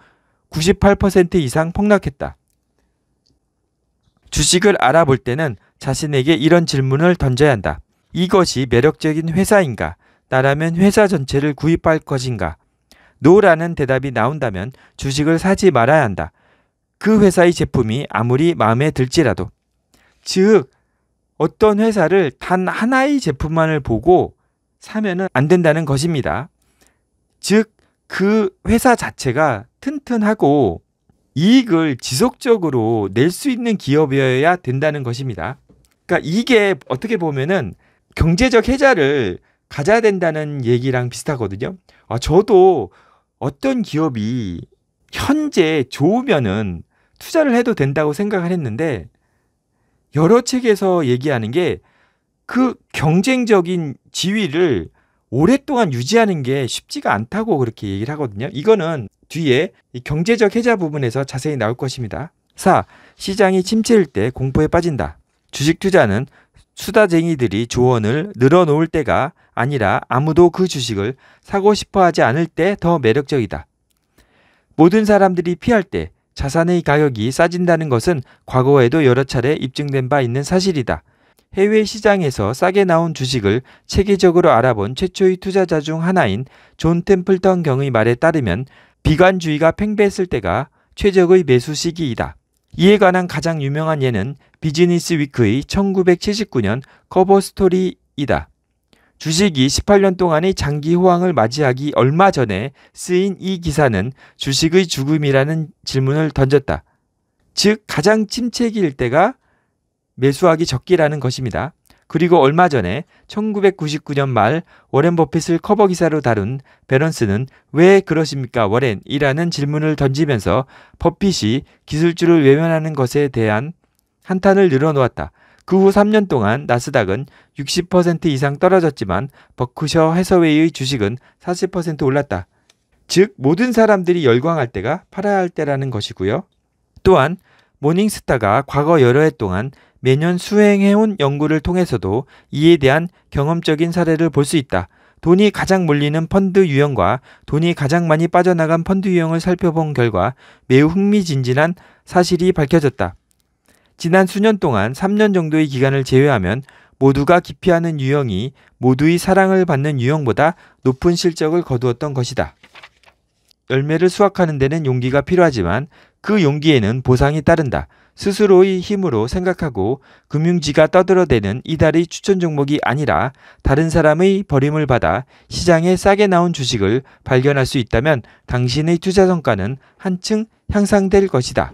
Speaker 1: 98% 이상 폭락했다. 주식을 알아볼 때는 자신에게 이런 질문을 던져야 한다. 이것이 매력적인 회사인가? 나라면 회사 전체를 구입할 것인가? 노라는 대답이 나온다면 주식을 사지 말아야 한다. 그 회사의 제품이 아무리 마음에 들지라도. 즉, 어떤 회사를 단 하나의 제품만을 보고 사면은 안 된다는 것입니다. 즉, 그 회사 자체가 튼튼하고 이익을 지속적으로 낼 수 있는 기업이어야 된다는 것입니다. 그러니까 이게 어떻게 보면은 경제적 해자를 가져야 된다는 얘기랑 비슷하거든요. 아, 저도 어떤 기업이 현재 좋으면은 투자를 해도 된다고 생각을 했는데 여러 책에서 얘기하는 게 그 경쟁적인 지위를 오랫동안 유지하는 게 쉽지가 않다고 그렇게 얘기를 하거든요. 이거는 뒤에 경제적 해자 부분에서 자세히 나올 것입니다. 4. 시장이 침체일 때 공포에 빠진다. 주식 투자는 수다쟁이들이 조언을 늘어놓을 때가 아니라 아무도 그 주식을 사고 싶어 하지 않을 때 더 매력적이다. 모든 사람들이 피할 때 자산의 가격이 싸진다는 것은 과거에도 여러 차례 입증된 바 있는 사실이다. 해외 시장에서 싸게 나온 주식을 체계적으로 알아본 최초의 투자자 중 하나인 존 템플턴 경의 말에 따르면 비관주의가 팽배했을 때가 최적의 매수 시기이다. 이에 관한 가장 유명한 예는 비즈니스 위크의 1979년 커버 스토리이다. 주식이 18년 동안의 장기 호황을 맞이하기 얼마 전에 쓰인 이 기사는 주식의 죽음이라는 질문을 던졌다. 즉, 가장 침체기일 때가 매수하기 적기라는 것입니다. 그리고 얼마 전에 1999년 말 워렌 버핏을 커버 기사로 다룬 베런스는 왜 그러십니까 워렌? 이라는 질문을 던지면서 버핏이 기술주를 외면하는 것에 대한 한탄을 늘어놓았다. 그 후 3년 동안 나스닥은 60% 이상 떨어졌지만 버크셔 해서웨이의 주식은 40% 올랐다. 즉 모든 사람들이 열광할 때가 팔아야 할 때라는 것이고요. 또한 모닝스타가 과거 여러 해 동안 매년 수행해온 연구를 통해서도 이에 대한 경험적인 사례를 볼 수 있다. 돈이 가장 몰리는 펀드 유형과 돈이 가장 많이 빠져나간 펀드 유형을 살펴본 결과 매우 흥미진진한 사실이 밝혀졌다. 지난 수년 동안 3년 정도의 기간을 제외하면 모두가 기피하는 유형이 모두의 사랑을 받는 유형보다 높은 실적을 거두었던 것이다. 열매를 수확하는 데는 용기가 필요하지만 그 용기에는 보상이 따른다. 스스로의 힘으로 생각하고 금융지가 떠들어대는 이달의 추천 종목이 아니라 다른 사람의 버림을 받아 시장에 싸게 나온 주식을 발견할 수 있다면 당신의 투자 성과는 한층 향상될 것이다.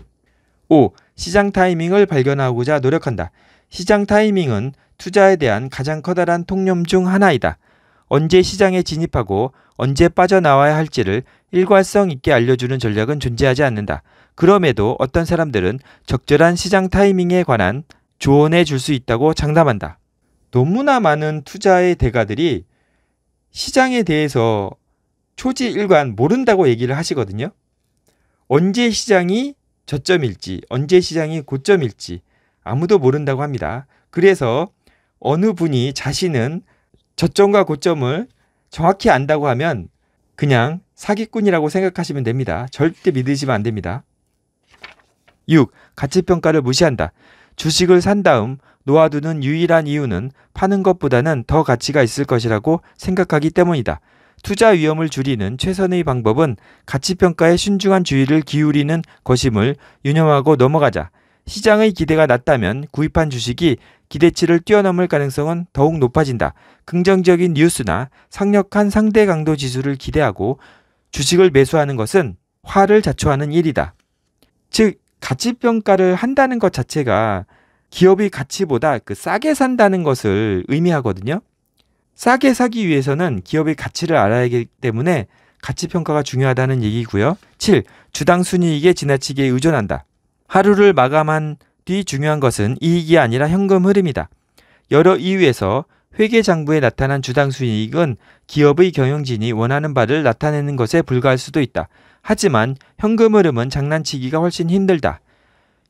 Speaker 1: 5. 시장 타이밍을 발견하고자 노력한다. 시장 타이밍은 투자에 대한 가장 커다란 통념 중 하나이다. 언제 시장에 진입하고 언제 빠져나와야 할지를 일관성 있게 알려주는 전략은 존재하지 않는다. 그럼에도 어떤 사람들은 적절한 시장 타이밍에 관한 조언해 줄 수 있다고 장담한다. 너무나 많은 투자의 대가들이 시장에 대해서 초지일관 모른다고 얘기를 하시거든요. 언제 시장이 저점일지, 언제 시장이 고점일지 아무도 모른다고 합니다. 그래서 어느 분이 자신은 저점과 고점을 정확히 안다고 하면 그냥 사기꾼이라고 생각하시면 됩니다. 절대 믿으시면 안 됩니다. 6. 가치평가를 무시한다. 주식을 산 다음 놓아두는 유일한 이유는 파는 것보다는 더 가치가 있을 것이라고 생각하기 때문이다. 투자 위험을 줄이는 최선의 방법은 가치평가에 신중한 주의를 기울이는 것임을 유념하고 넘어가자. 시장의 기대가 낮다면 구입한 주식이 기대치를 뛰어넘을 가능성은 더욱 높아진다. 긍정적인 뉴스나 상력한 상대 강도 지수를 기대하고 주식을 매수하는 것은 화를 자초하는 일이다. 즉, 가치 평가를 한다는 것 자체가 기업이 가치보다 그 싸게 산다는 것을 의미하거든요. 싸게 사기 위해서는 기업의 가치를 알아야 하기 때문에 가치 평가가 중요하다는 얘기고요. 7. 주당 순이익에 지나치게 의존한다. 하루를 마감한 뒤 중요한 것은 이익이 아니라 현금 흐름이다. 여러 이유에서 회계 장부에 나타난 주당 순이익은 기업의 경영진이 원하는 바를 나타내는 것에 불과할 수도 있다. 하지만 현금 흐름은 장난치기가 훨씬 힘들다.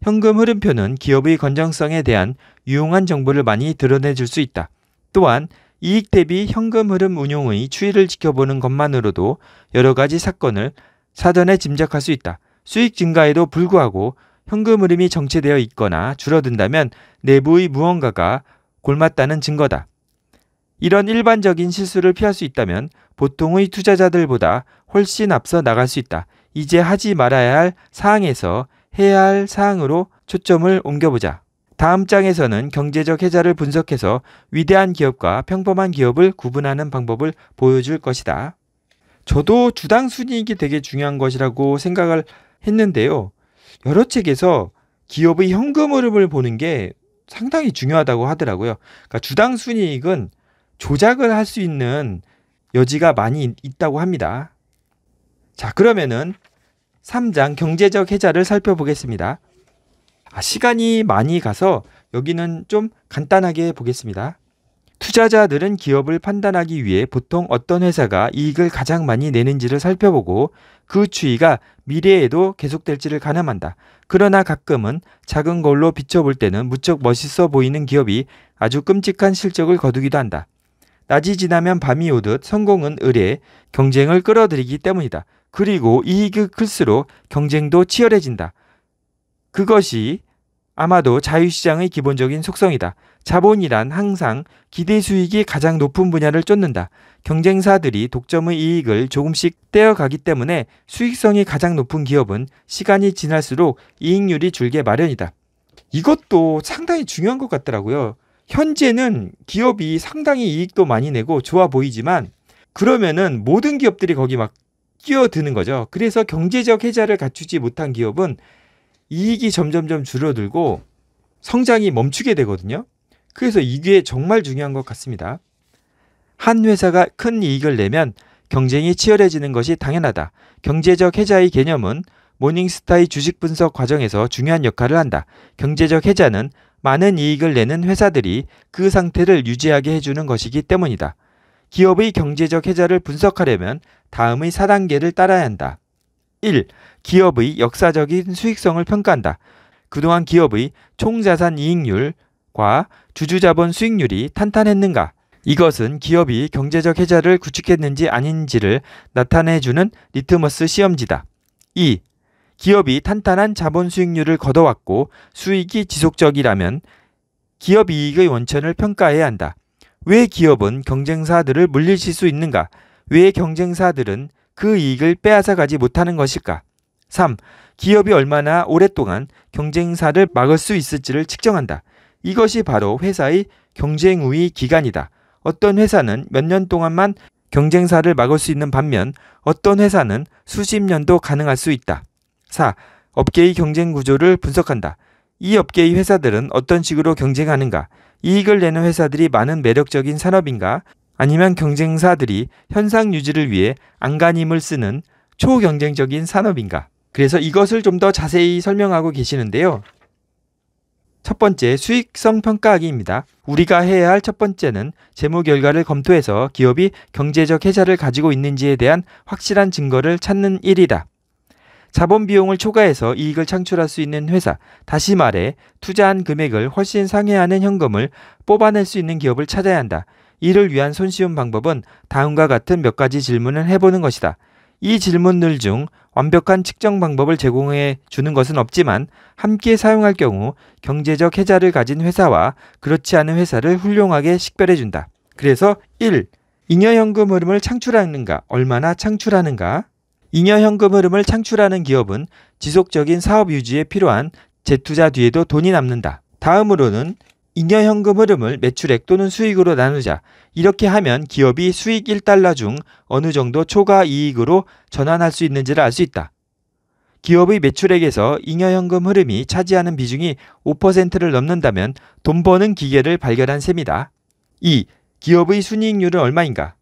Speaker 1: 현금 흐름표는 기업의 건전성에 대한 유용한 정보를 많이 드러내줄 수 있다. 또한 이익 대비 현금 흐름 운용의 추이를 지켜보는 것만으로도 여러 가지 사건을 사전에 짐작할 수 있다. 수익 증가에도 불구하고 현금 흐름이 정체되어 있거나 줄어든다면 내부의 무언가가 골맞다는 증거다. 이런 일반적인 실수를 피할 수 있다면 보통의 투자자들보다 훨씬 앞서 나갈 수 있다. 이제 하지 말아야 할 사항에서 해야 할 사항으로 초점을 옮겨보자. 다음 장에서는 경제적 해자를 분석해서 위대한 기업과 평범한 기업을 구분하는 방법을 보여줄 것이다. 저도 주당 순이익이 되게 중요한 것이라고 생각을 했는데요. 여러 책에서 기업의 현금 흐름을 보는 게 상당히 중요하다고 하더라고요. 그러니까 주당 순이익은 조작을 할 수 있는 여지가 많이 있다고 합니다. 자, 그러면은 3장 경제적 해자를 살펴보겠습니다. 아, 시간이 많이 가서 여기는 좀 간단하게 보겠습니다. 투자자들은 기업을 판단하기 위해 보통 어떤 회사가 이익을 가장 많이 내는지를 살펴보고 그 추이가 미래에도 계속될지를 가늠한다. 그러나 가끔은 작은 걸로 비춰볼 때는 무척 멋있어 보이는 기업이 아주 끔찍한 실적을 거두기도 한다. 낮이 지나면 밤이 오듯 성공은 의뢰, 경쟁을 끌어들이기 때문이다. 그리고 이익이 클수록 경쟁도 치열해진다. 그것이 아마도 자유시장의 기본적인 속성이다. 자본이란 항상 기대 수익이 가장 높은 분야를 쫓는다. 경쟁사들이 독점의 이익을 조금씩 떼어가기 때문에 수익성이 가장 높은 기업은 시간이 지날수록 이익률이 줄게 마련이다. 이것도 상당히 중요한 것 같더라고요. 현재는 기업이 상당히 이익도 많이 내고 좋아 보이지만 그러면은 모든 기업들이 거기 막 뛰어드는 거죠. 그래서 경제적 해자를 갖추지 못한 기업은 이익이 점점점 줄어들고 성장이 멈추게 되거든요. 그래서 이게 정말 중요한 것 같습니다. 한 회사가 큰 이익을 내면 경쟁이 치열해지는 것이 당연하다. 경제적 해자의 개념은 모닝스타의 주식 분석 과정에서 중요한 역할을 한다. 경제적 해자는 많은 이익을 내는 회사들이 그 상태를 유지하게 해주는 것이기 때문이다. 기업의 경제적 해자를 분석하려면 다음의 4단계를 따라야 한다. 1. 기업의 역사적인 수익성을 평가한다. 그동안 기업의 총자산 이익률과 주주자본 수익률이 탄탄했는가? 이것은 기업이 경제적 해자를 구축했는지 아닌지를 나타내주는 리트머스 시험지다. 2. 기업이 탄탄한 자본 수익률을 거둬왔고 수익이 지속적이라면 기업 이익의 원천을 평가해야 한다. 왜 기업은 경쟁사들을 물리칠 수 있는가? 왜 경쟁사들은 그 이익을 빼앗아가지 못하는 것일까? 3. 기업이 얼마나 오랫동안 경쟁사를 막을 수 있을지를 측정한다. 이것이 바로 회사의 경쟁 우위 기간이다. 어떤 회사는 몇 년 동안만 경쟁사를 막을 수 있는 반면 어떤 회사는 수십 년도 가능할 수 있다. 4. 업계의 경쟁 구조를 분석한다. 이 업계의 회사들은 어떤 식으로 경쟁하는가? 이익을 내는 회사들이 많은 매력적인 산업인가? 아니면 경쟁사들이 현상 유지를 위해 안간힘을 쓰는 초경쟁적인 산업인가? 그래서 이것을 좀 더 자세히 설명하고 계시는데요. 첫 번째 수익성 평가하기입니다. 우리가 해야 할 첫 번째는 재무 결과를 검토해서 기업이 경제적 해자를 가지고 있는지에 대한 확실한 증거를 찾는 일이다. 자본 비용을 초과해서 이익을 창출할 수 있는 회사, 다시 말해 투자한 금액을 훨씬 상회하는 현금을 뽑아낼 수 있는 기업을 찾아야 한다. 이를 위한 손쉬운 방법은 다음과 같은 몇 가지 질문을 해보는 것이다. 이 질문들 중 완벽한 측정 방법을 제공해 주는 것은 없지만 함께 사용할 경우 경제적 해자를 가진 회사와 그렇지 않은 회사를 훌륭하게 식별해 준다. 그래서 1. 잉여 현금 흐름을 창출하는가, 얼마나 창출하는가? 잉여 현금 흐름을 창출하는 기업은 지속적인 사업 유지에 필요한 재투자 뒤에도 돈이 남는다. 다음으로는 잉여 현금 흐름을 매출액 또는 수익으로 나누자. 이렇게 하면 기업이 수익 1달러 중 어느 정도 초과 이익으로 전환할 수 있는지를 알 수 있다. 기업의 매출액에서 잉여 현금 흐름이 차지하는 비중이 5%를 넘는다면 돈 버는 기계를 발견한 셈이다. 2. 기업의 순이익률은 얼마인가?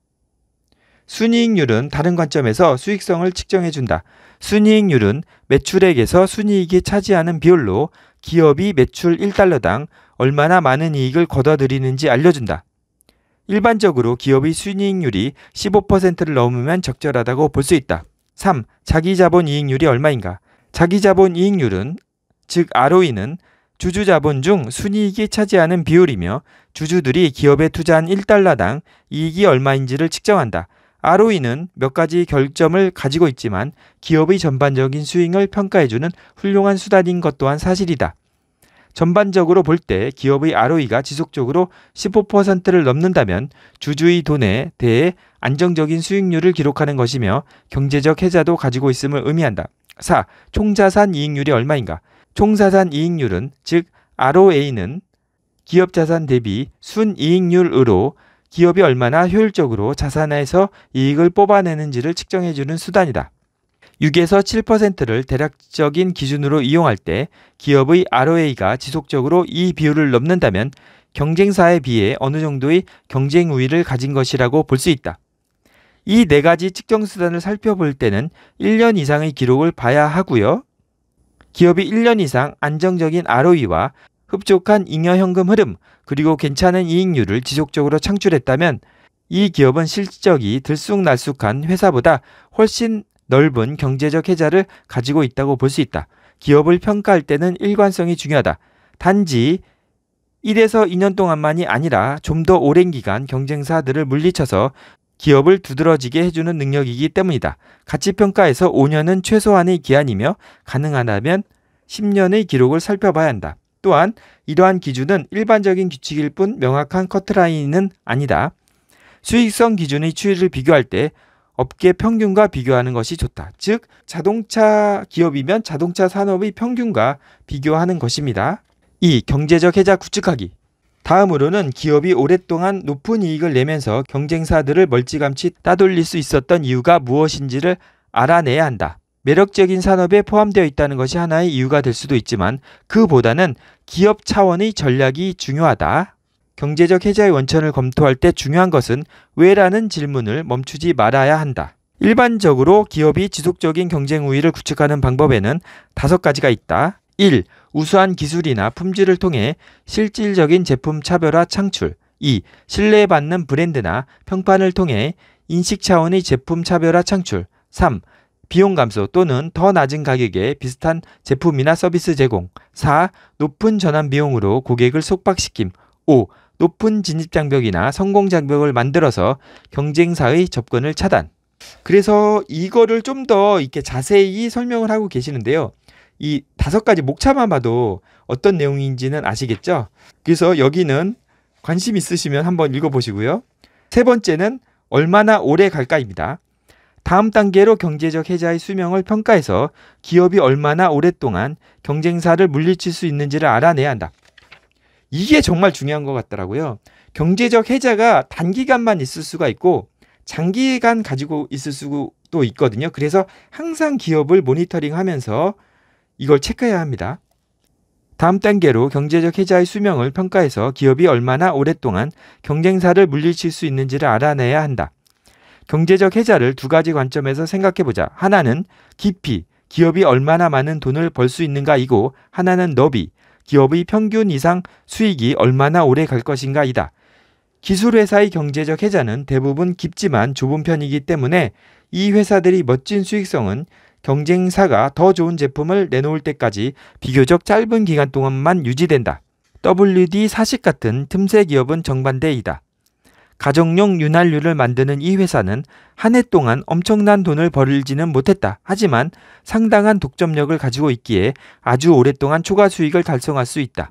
Speaker 1: 순이익률은 다른 관점에서 수익성을 측정해준다. 순이익률은 매출액에서 순이익이 차지하는 비율로 기업이 매출 1달러당 얼마나 많은 이익을 거둬들이는지 알려준다. 일반적으로 기업의 순이익률이 15%를 넘으면 적절하다고 볼 수 있다. 3. 자기자본 이익률이 얼마인가? 자기자본 이익률은 즉 ROE는 주주 자본 중 순이익이 차지하는 비율이며 주주들이 기업에 투자한 1달러당 이익이 얼마인지를 측정한다. ROE는 몇 가지 결점을 가지고 있지만 기업의 전반적인 수익을 평가해주는 훌륭한 수단인 것 또한 사실이다. 전반적으로 볼 때 기업의 ROE가 지속적으로 15%를 넘는다면 주주의 돈에 대해 안정적인 수익률을 기록하는 것이며 경제적 해자도 가지고 있음을 의미한다. 4. 총자산 이익률이 얼마인가? 총자산 이익률은 즉 ROA는 기업 자산 대비 순이익률으로 기업이 얼마나 효율적으로 자산에서 이익을 뽑아내는지를 측정해주는 수단이다. 6에서 7%를 대략적인 기준으로 이용할 때 기업의 ROA가 지속적으로 이 비율을 넘는다면 경쟁사에 비해 어느 정도의 경쟁 우위를 가진 것이라고 볼 수 있다. 이 네 가지 측정 수단을 살펴볼 때는 1년 이상의 기록을 봐야 하고요. 기업이 1년 이상 안정적인 ROE와 흡족한 잉여 현금 흐름 그리고 괜찮은 이익률을 지속적으로 창출했다면 이 기업은 실적이 들쑥날쑥한 회사보다 훨씬 넓은 경제적 해자를 가지고 있다고 볼 수 있다. 기업을 평가할 때는 일관성이 중요하다. 단지 1에서 2년 동안만이 아니라 좀 더 오랜 기간 경쟁사들을 물리쳐서 기업을 두드러지게 해주는 능력이기 때문이다. 가치평가에서 5년은 최소한의 기한이며 가능하다면 10년의 기록을 살펴봐야 한다. 또한 이러한 기준은 일반적인 규칙일 뿐 명확한 커트라인은 아니다. 수익성 기준의 추이를 비교할 때 업계 평균과 비교하는 것이 좋다. 즉 자동차 기업이면 자동차 산업의 평균과 비교하는 것입니다. 이 경제적 해자 구축하기 다음으로는 기업이 오랫동안 높은 이익을 내면서 경쟁사들을 멀찌감치 따돌릴 수 있었던 이유가 무엇인지를 알아내야 한다. 매력적인 산업에 포함되어 있다는 것이 하나의 이유가 될 수도 있지만 그보다는 기업 차원의 전략이 중요하다. 경제적 해자의 원천을 검토할 때 중요한 것은 왜라는 질문을 멈추지 말아야 한다. 일반적으로 기업이 지속적인 경쟁 우위를 구축하는 방법에는 다섯 가지가 있다. 1. 우수한 기술이나 품질을 통해 실질적인 제품 차별화 창출. 2. 신뢰받는 브랜드나 평판을 통해 인식 차원의 제품 차별화 창출. 3. 비용 감소 또는 더 낮은 가격에 비슷한 제품이나 서비스 제공. 4. 높은 전환 비용으로 고객을 속박시킴. 5. 높은 진입 장벽이나 성공 장벽을 만들어서 경쟁사의 접근을 차단. 그래서 이거를 좀 더 이렇게 자세히 설명을 하고 계시는데요. 이 다섯 가지 목차만 봐도 어떤 내용인지는 아시겠죠? 그래서 여기는 관심 있으시면 한번 읽어보시고요. 세 번째는 얼마나 오래 갈까입니다. 다음 단계로 경제적 해자의 수명을 평가해서 기업이 얼마나 오랫동안 경쟁사를 물리칠 수 있는지를 알아내야 한다. 이게 정말 중요한 것 같더라고요. 경제적 해자가 단기간만 있을 수가 있고 장기간 가지고 있을 수도 있거든요. 그래서 항상 기업을 모니터링 하면서 이걸 체크해야 합니다. 다음 단계로 경제적 해자의 수명을 평가해서 기업이 얼마나 오랫동안 경쟁사를 물리칠 수 있는지를 알아내야 한다. 경제적 해자를 두 가지 관점에서 생각해 보자. 하나는 깊이 기업이 얼마나 많은 돈을 벌 수 있는가이고 하나는 너비 기업의 평균 이상 수익이 얼마나 오래 갈 것인가이다. 기술회사의 경제적 해자는 대부분 깊지만 좁은 편이기 때문에 이 회사들이 멋진 수익성은 경쟁사가 더 좋은 제품을 내놓을 때까지 비교적 짧은 기간 동안만 유지된다. WD40 같은 틈새 기업은 정반대이다. 가정용 윤활유를 만드는 이 회사는 한 해 동안 엄청난 돈을 벌지는 못했다. 하지만 상당한 독점력을 가지고 있기에 아주 오랫동안 초과 수익을 달성할 수 있다.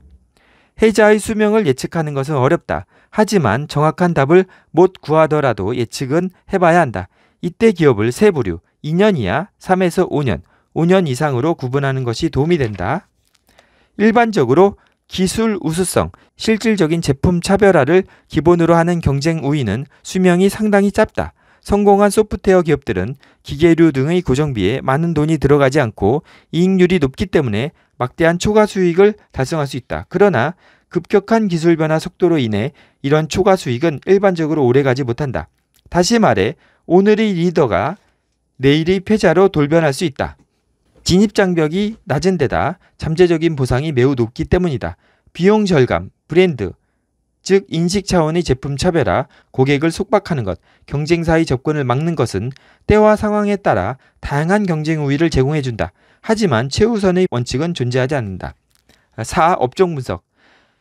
Speaker 1: 해자의 수명을 예측하는 것은 어렵다. 하지만 정확한 답을 못 구하더라도 예측은 해봐야 한다. 이때 기업을 세 부류, 2년 이하, 3에서 5년, 5년 이상으로 구분하는 것이 도움이 된다. 일반적으로 기술 우수성, 실질적인 제품 차별화를 기본으로 하는 경쟁 우위는 수명이 상당히 짧다. 성공한 소프트웨어 기업들은 기계류 등의 고정비에 많은 돈이 들어가지 않고 이익률이 높기 때문에 막대한 초과 수익을 달성할 수 있다. 그러나 급격한 기술 변화 속도로 인해 이런 초과 수익은 일반적으로 오래가지 못한다. 다시 말해 오늘의 리더가 내일의 패자로 돌변할 수 있다. 진입장벽이 낮은 데다 잠재적인 보상이 매우 높기 때문이다. 비용 절감, 브랜드, 즉 인식 차원의 제품 차별화, 고객을 속박하는 것, 경쟁사의 접근을 막는 것은 때와 상황에 따라 다양한 경쟁 우위를 제공해준다. 하지만 최우선의 원칙은 존재하지 않는다. 4. 업종 분석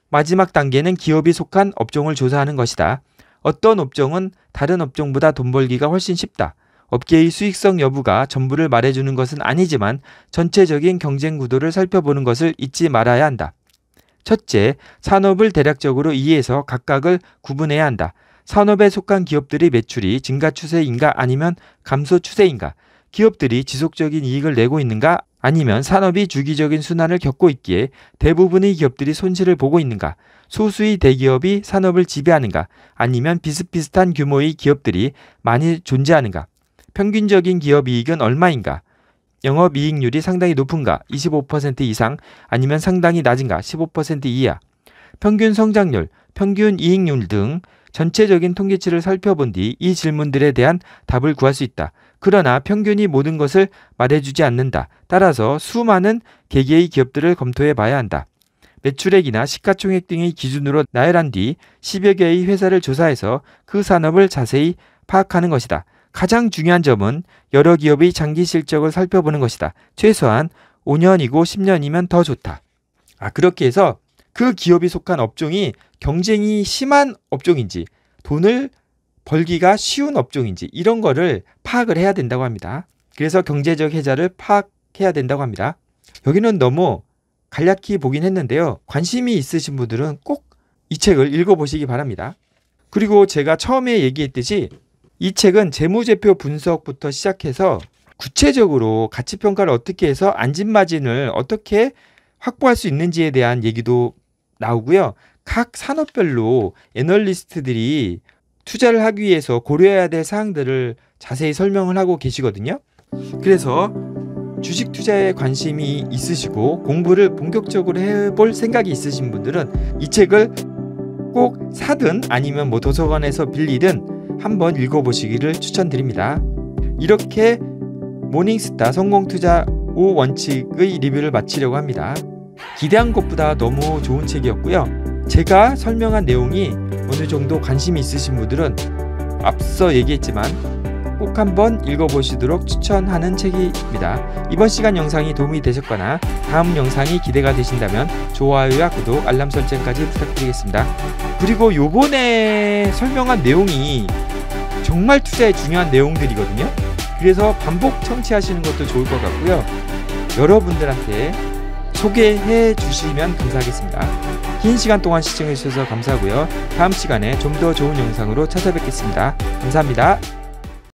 Speaker 1: 마지막 단계는 기업이 속한 업종을 조사하는 것이다. 어떤 업종은 다른 업종보다 돈 벌기가 훨씬 쉽다. 업계의 수익성 여부가 전부를 말해주는 것은 아니지만 전체적인 경쟁 구도를 살펴보는 것을 잊지 말아야 한다. 첫째, 산업을 대략적으로 이해해서 각각을 구분해야 한다. 산업에 속한 기업들의 매출이 증가 추세인가 아니면 감소 추세인가? 기업들이 지속적인 이익을 내고 있는가 아니면 산업이 주기적인 순환을 겪고 있기에 대부분의 기업들이 손실을 보고 있는가, 소수의 대기업이 산업을 지배하는가, 아니면 비슷비슷한 규모의 기업들이 많이 존재하는가, 평균적인 기업 이익은 얼마인가? 영업 이익률이 상당히 높은가? 25% 이상 아니면 상당히 낮은가? 15% 이하. 평균 성장률, 평균 이익률 등 전체적인 통계치를 살펴본 뒤 이 질문들에 대한 답을 구할 수 있다. 그러나 평균이 모든 것을 말해주지 않는다. 따라서 수많은 개개의 기업들을 검토해 봐야 한다. 매출액이나 시가총액 등의 기준으로 나열한 뒤 10여 개의 회사를 조사해서 그 산업을 자세히 파악하는 것이다. 가장 중요한 점은 여러 기업의 장기 실적을 살펴보는 것이다. 최소한 5년이고 10년이면 더 좋다. 아, 그렇게 해서 그 기업이 속한 업종이 경쟁이 심한 업종인지 돈을 벌기가 쉬운 업종인지 이런 거를 파악을 해야 된다고 합니다. 그래서 경제적 해자를 파악해야 된다고 합니다. 여기는 너무 간략히 보긴 했는데요. 관심이 있으신 분들은 꼭 이 책을 읽어보시기 바랍니다. 그리고 제가 처음에 얘기했듯이 이 책은 재무제표 분석부터 시작해서 구체적으로 가치 평가를 어떻게 해서 안진마진을 어떻게 확보할 수 있는지에 대한 얘기도 나오고요. 각 산업별로 애널리스트들이 투자를 하기 위해서 고려해야 될 사항들을 자세히 설명을 하고 계시거든요. 그래서 주식 투자에 관심이 있으시고 공부를 본격적으로 해볼 생각이 있으신 분들은 이 책을 꼭 사든 아니면 뭐 도서관에서 빌리든 한번 읽어보시기를 추천드립니다. 이렇게 모닝스타 성공투자 5원칙의 리뷰를 마치려고 합니다. 기대한 것보다 너무 좋은 책이었고요. 제가 설명한 내용이 어느 정도 관심이 있으신 분들은 앞서 얘기했지만 꼭 한번 읽어보시도록 추천하는 책입니다. 이번 시간 영상이 도움이 되셨거나 다음 영상이 기대가 되신다면 좋아요와 구독, 알람 설정까지 부탁드리겠습니다. 그리고 요번에 설명한 내용이 정말 투자에 중요한 내용들이거든요. 그래서 반복 청취하시는 것도 좋을 것 같고요. 여러분들한테 소개해 주시면 감사하겠습니다. 긴 시간 동안 시청해 주셔서 감사하고요. 다음 시간에 좀 더 좋은 영상으로 찾아뵙겠습니다. 감사합니다.